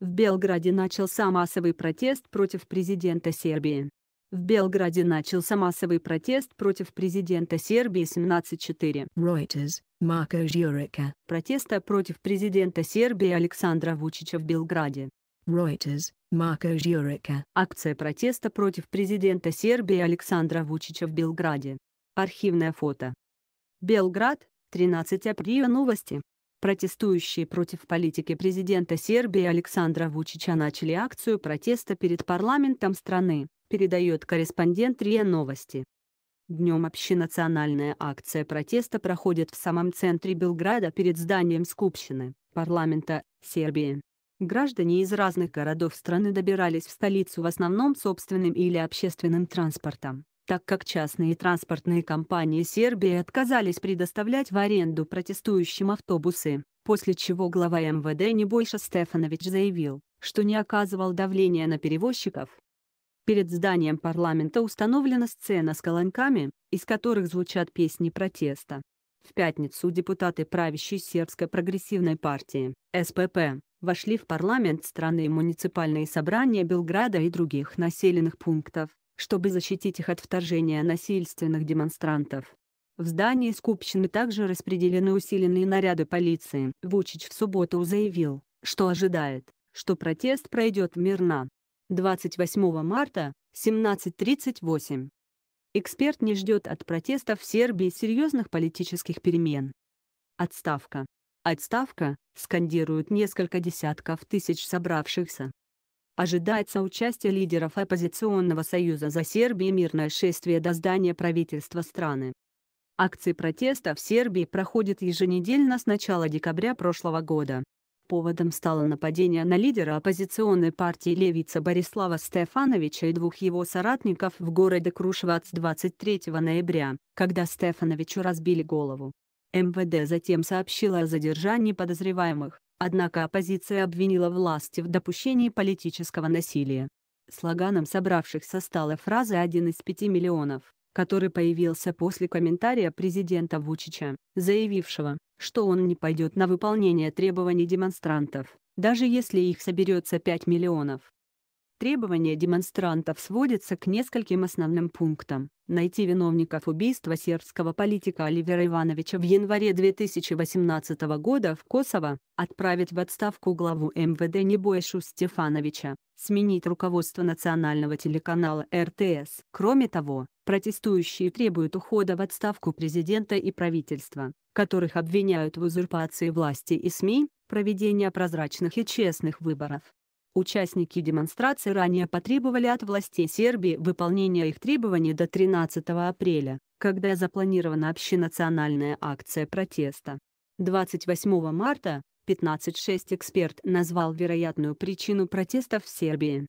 В Белграде начался массовый протест против президента Сербии. В Белграде начался массовый протест против президента Сербии 17.4. Reuters, Marko Jurica. Протеста против президента Сербии Александра Вучича в Белграде. Reuters, Марко Жюрика. Акция протеста против президента Сербии Александра Вучича в Белграде. Архивное фото. Белград, 13 апреля новости. Протестующие против политики президента Сербии Александра Вучича начали акцию протеста перед парламентом страны, передает корреспондент РИА Новости. Днем общенациональная акция протеста проходит в самом центре Белграда перед зданием Скупщины, парламента, Сербии. Граждане из разных городов страны добирались в столицу в основном собственным или общественным транспортом, так как частные транспортные компании Сербии отказались предоставлять в аренду протестующим автобусы, после чего глава МВД Небойша Стефанович заявил, что не оказывал давления на перевозчиков. Перед зданием парламента установлена сцена с колонками, из которых звучат песни протеста. В пятницу депутаты правящей сербской прогрессивной партии, СПП, вошли в парламент страны и муниципальные собрания Белграда и других населенных пунктов, чтобы защитить их от вторжения насильственных демонстрантов. В здании скупщины также распределены усиленные наряды полиции. Вучич в субботу заявил, что ожидает, что протест пройдет мирно. 28 марта, 17.38. Эксперт не ждет от протестов в Сербии серьезных политических перемен. Отставка. Отставка, скандируют несколько десятков тысяч собравшихся. Ожидается участие лидеров оппозиционного союза за Сербией мирное шествие до здания правительства страны. Акции протеста в Сербии проходят еженедельно с начала декабря прошлого года. Поводом стало нападение на лидера оппозиционной партии Левица Борислава Стефановича и двух его соратников в городе Крушевац 23 ноября, когда Стефановичу разбили голову. МВД затем сообщило о задержании подозреваемых. Однако оппозиция обвинила власти в допущении политического насилия. Слоганом собравшихся стала фраза «один из пяти миллионов», который появился после комментария президента Вучича, заявившего, что он не пойдет на выполнение требований демонстрантов, даже если их соберется 5 миллионов. Требования демонстрантов сводятся к нескольким основным пунктам. Найти виновников убийства сербского политика Оливера Ивановича в январе 2018 года в Косово, отправить в отставку главу МВД Небойшу Стефановича, сменить руководство национального телеканала РТС. Кроме того, протестующие требуют ухода в отставку президента и правительства, которых обвиняют в узурпации власти и СМИ, проведения прозрачных и честных выборов Участники демонстрации ранее потребовали от властей Сербии выполнения их требований до 13 апреля, когда запланирована общенациональная акция протеста. 28 марта 15.6 эксперт назвал вероятную причину протестов в Сербии.